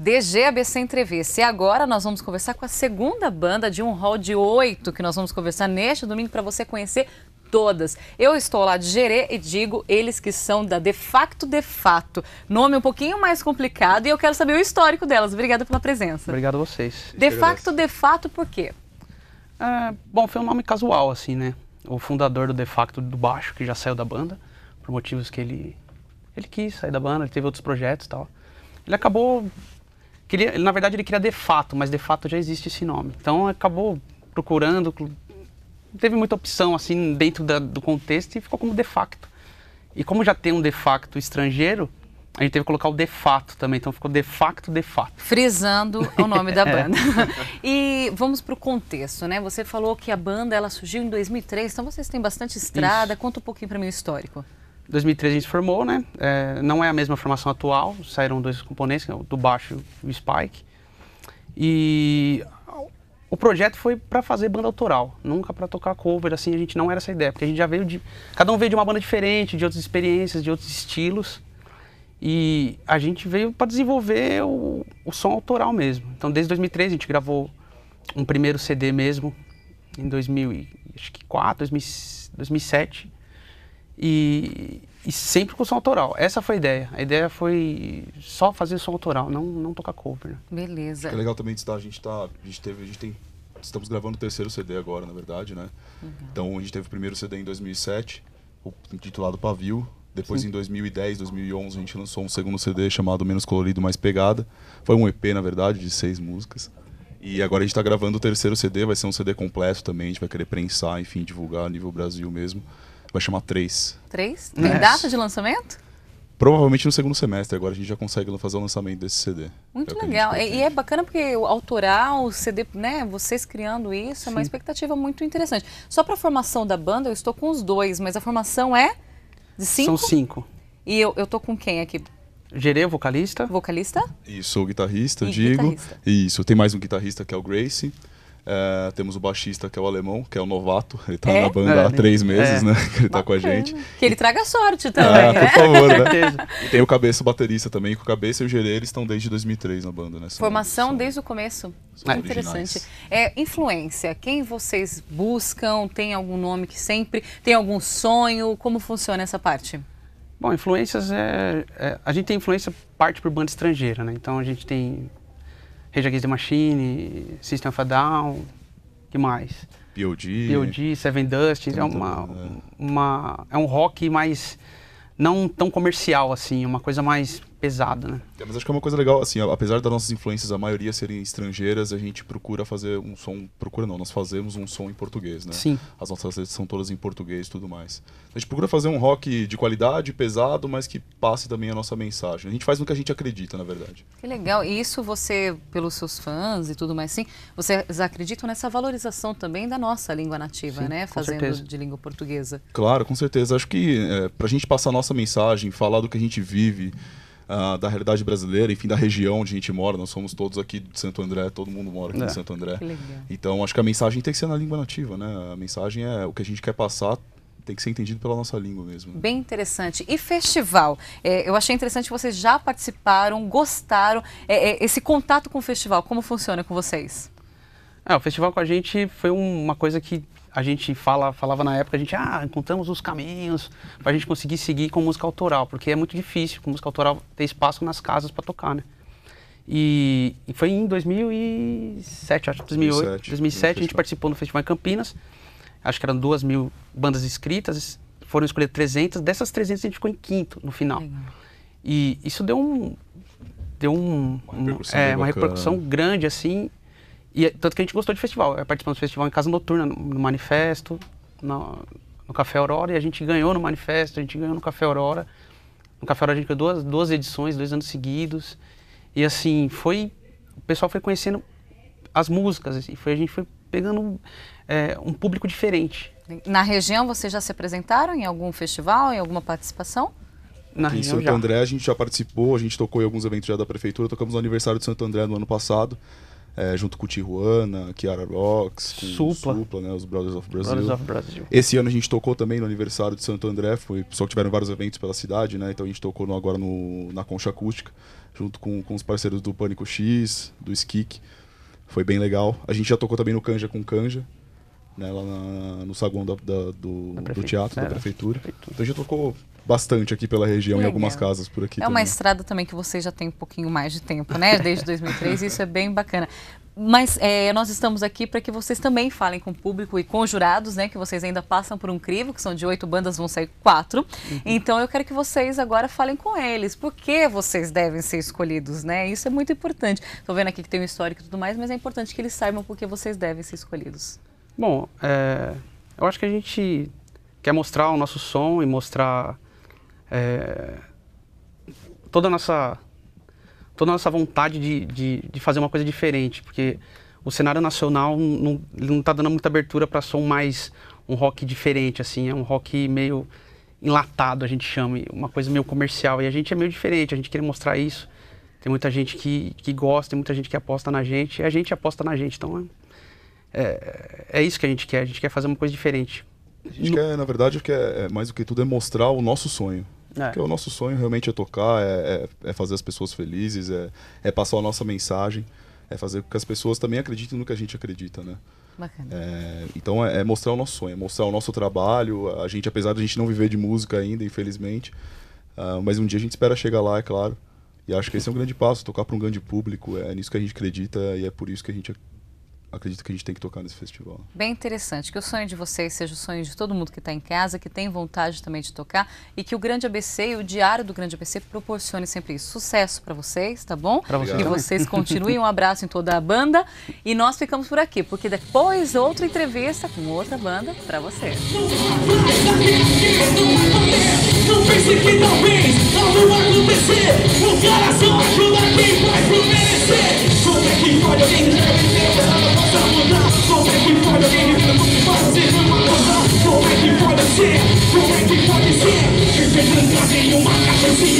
DGABC Entrevista. E agora nós vamos conversar com a segunda banda de um hall de oito que nós vamos conversar neste domingo para você conhecer todas. Eu estou lá de Gerê e digo eles que são da De Facto De Fato. Nome um pouquinho mais complicado e eu quero saber o histórico delas. Obrigada pela presença. Obrigado a vocês. De Facto De Fato por quê? É, bom, foi um nome casual assim, né? O fundador do De Facto do Baixo, que já saiu da banda, por motivos que ele, ele quis sair da banda, ele teve outros projetos e tal. Ele acabou Queria, na verdade, ele queria de fato, mas de fato já existe esse nome. Então acabou procurando, teve muita opção assim dentro da, do contexto e ficou como de facto. E como já tem um de facto estrangeiro, a gente teve que colocar o de fato também, então ficou de facto, de fato. Frisando o nome da banda. E vamos para o contexto, né? Você falou que a banda ela surgiu em 2003, então vocês têm bastante estrada. Isso. Conta um pouquinho para mim o histórico. 2013 a gente formou, né? É, não é a mesma formação atual, saíram dois componentes, é do baixo e o Spike. E o projeto foi para fazer banda autoral, nunca para tocar cover, assim, a gente não era essa ideia, porque a gente já veio de. Cada um veio de uma banda diferente, de outras experiências, de outros estilos. E a gente veio para desenvolver o, o, som autoral mesmo. Então, desde 2013 a gente gravou um primeiro CD mesmo, em 2004, 2007 e, e sempre com som autoral. Essa foi a ideia. A ideia foi só fazer som autoral, não, não tocar cover. Né? Beleza. Acho que é legal também a gente tá, a gente teve, a gente tem, estamos gravando o terceiro CD agora, na verdade, né? Uhum. Então a gente teve o primeiro CD em 2007, intitulado Pavio. Depois Sim. em 2010, 2011 a gente lançou um segundo CD chamado Menos Colorido, Mais Pegada. Foi um EP, na verdade, de seis músicas. E agora a gente está gravando o terceiro CD, vai ser um CD completo também, a gente vai querer prensar, enfim, divulgar a nível Brasil mesmo. Vai chamar três. Três? Tem data de lançamento? Provavelmente no segundo semestre, agora a gente já consegue fazer o lançamento desse CD. É muito é legal. E, é bacana porque o autoral, o CD, né, vocês criando isso, Sim. é uma expectativa muito interessante. Só para a formação da banda, eu estou com os dois, mas a formação é de cinco? São cinco. E eu, eu tô com quem aqui? o vocalista. Vocalista. Isso, sou guitarrista, e digo. Guitarrista. Isso, tem mais um guitarrista que é o Grace. É, temos o baixista, que é o alemão, que é o novato. Ele tá é? na banda há é. três meses, é. né? Que ele tá Bacana. com a gente. Que ele traga sorte ah, também, ah, Por né? favor, né? E tem o cabeça, o baterista também, que o cabeça e o gerê, eles estão desde 2003 na banda, né? São, Formação são, desde o começo. Ah, interessante. É, influência, quem vocês buscam? Tem algum nome que sempre? Tem algum sonho? Como funciona essa parte? Bom, influências é, é, A gente tem influência parte por banda estrangeira, né? Então a gente tem Rage Against the Machine, System of a Down, que mais? P.O.D. P.O.D., Seven Dust, é, uma, é. Uma, é um rock mais, não tão comercial assim, uma coisa mais pesado né? É, mas acho que é uma coisa legal, assim, apesar das nossas influências, a maioria serem estrangeiras, a gente procura fazer um som, procura não, nós fazemos um som em português, né? Sim. As nossas letras são todas em português e tudo mais. A gente procura fazer um rock de qualidade, pesado, mas que passe também a nossa mensagem. A gente faz no que a gente acredita, na verdade. Que legal. E isso você, pelos seus fãs e tudo mais, sim, vocês acreditam nessa valorização também da nossa língua nativa, sim, né? Fazendo certeza. de língua portuguesa. Claro, com certeza. Acho que é, pra gente passar a nossa mensagem, falar do que a gente vive, uh, da realidade brasileira, enfim, da região onde a gente mora. Nós somos todos aqui de Santo André, todo mundo mora aqui é. em Santo André. Então acho que a mensagem tem que ser na língua nativa, né? A mensagem é o que a gente quer passar tem que ser entendido pela nossa língua mesmo. Né? Bem interessante. E festival? É, eu achei interessante que vocês já participaram, gostaram. É, é, esse contato com o festival, como funciona com vocês? É, o festival com a gente foi uma coisa que a gente fala, falava na época, a gente, ah, encontramos os caminhos para a gente conseguir seguir com música autoral, porque é muito difícil com música autoral ter espaço nas casas para tocar, né? E, e, foi em 2007, acho que 2008, 2007, 2007 a gente participou no Festival em Campinas, acho que eram duas mil bandas inscritas, foram escolher 300, dessas 300 a gente ficou em quinto no final. Legal. E isso deu um... Deu um, uma repercussão, um, é, uma repercussão grande, assim, e tanto que a gente gostou de festival. É, participamos do festival em Casa Noturna, no Manifesto, no, no Café Aurora, e a gente ganhou no Manifesto, a gente ganhou no Café Aurora. No Café Aurora a gente ganhou duas, duas edições, dois anos seguidos. E assim, foi. O pessoal foi conhecendo as músicas, e assim, foi, a gente foi pegando é, um público diferente. Na região vocês já se apresentaram em algum festival, em alguma participação? Na Aqui em Santo já. André a gente já participou, a gente tocou em alguns eventos já da prefeitura, tocamos no aniversário de Santo André no ano passado é, junto com Tijuana, Kiara Rocks, com Supla, Supla né, os Brothers of, Brothers of, Brazil. Esse ano a gente tocou também no aniversário de Santo André, foi só que tiveram vários eventos pela cidade, né? Então a gente tocou no, agora no, na Concha Acústica, junto com, com os parceiros do Pânico X, do Skik. Foi bem legal. A gente já tocou também no Canja com Canja, né, lá na, no saguão da, da, do, do, teatro, é, da prefeitura. prefeitura. Então a gente tocou bastante aqui pela região, Legal. em algumas casas por aqui. É também. uma estrada também que você já tem um pouquinho mais de tempo, né? Desde 2003, isso é bem bacana. Mas é, nós estamos aqui para que vocês também falem com o público e com os jurados, né? Que vocês ainda passam por um crivo, que são de oito bandas, vão sair quatro. Uhum. Então eu quero que vocês agora falem com eles. Por que vocês devem ser escolhidos, né? Isso é muito importante. Estou vendo aqui que tem um histórico e tudo mais, mas é importante que eles saibam por que vocês devem ser escolhidos. Bom, é, eu acho que a gente quer mostrar o nosso som e mostrar é, toda a nossa toda a nossa vontade de, de, de, fazer uma coisa diferente, porque o cenário nacional não está dando muita abertura para som mais um rock diferente, assim, é um rock meio enlatado, a gente chama, uma coisa meio comercial, e a gente é meio diferente, a gente quer mostrar isso. Tem muita gente que, que gosta, tem muita gente que aposta na gente, e a gente aposta na gente, então é, é, é isso que a gente quer, a gente quer fazer uma coisa diferente. A gente no... quer, na verdade, o que é, é, mais do que tudo é mostrar o nosso sonho. É. Porque o nosso sonho realmente é tocar, é, é, é fazer as pessoas felizes, é, é passar a nossa mensagem, é fazer com que as pessoas também acreditem no que a gente acredita, né? É, então é, mostrar o nosso sonho, mostrar o nosso trabalho. A gente, apesar de a gente não viver de música ainda, infelizmente, uh, mas um dia a gente espera chegar lá, é claro. E acho que esse é um grande passo, tocar para um grande público, é nisso que a gente acredita e é por isso que a gente acredito que a gente tem que tocar nesse festival. Bem interessante. Que o sonho de vocês seja o sonho de todo mundo que está em casa, que tem vontade também de tocar e que o Grande ABC e o Diário do Grande ABC proporcione sempre isso. Sucesso para vocês, tá bom? Para vocês. Que vocês continuem. Um abraço em toda a banda. E nós ficamos por aqui, porque depois outra entrevista com outra banda para vocês. Não pense que talvez vai acontecer O coração ajuda quem vai Como é que pode alguém Don't make me fall asleep. You've the losing, you might to see.